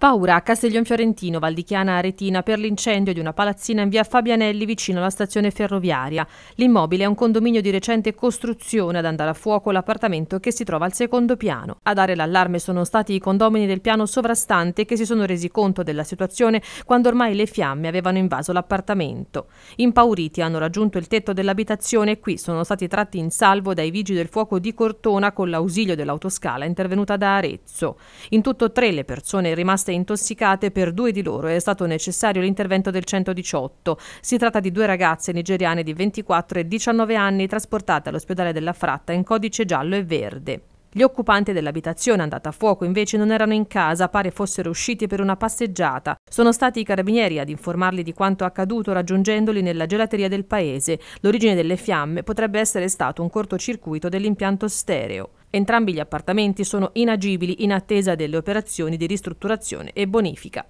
Paura a Castiglion Fiorentino, Valdichiana Aretina per l'incendio di una palazzina in via Fabianelli vicino alla stazione ferroviaria. L'immobile è un condominio di recente costruzione ad andare a fuoco l'appartamento che si trova al secondo piano. A dare l'allarme sono stati i condomini del piano sovrastante che si sono resi conto della situazione quando ormai le fiamme avevano invaso l'appartamento. Impauriti hanno raggiunto il tetto dell'abitazione e qui sono stati tratti in salvo dai vigili del fuoco di Cortona con l'ausilio dell'autoscala intervenuta da Arezzo. In tutto tre le persone rimaste rimaste intossicate per due di loro e è stato necessario l'intervento del 118. Si tratta di due ragazze nigeriane di 24 e 19 anni trasportate all'ospedale della Fratta in codice giallo e verde. Gli occupanti dell'abitazione andata a fuoco invece non erano in casa, pare fossero usciti per una passeggiata. Sono stati i carabinieri ad informarli di quanto accaduto raggiungendoli nella gelateria del paese. L'origine delle fiamme potrebbe essere stato un cortocircuito dell'impianto stereo. Entrambi gli appartamenti sono inagibili in attesa delle operazioni di ristrutturazione e bonifica.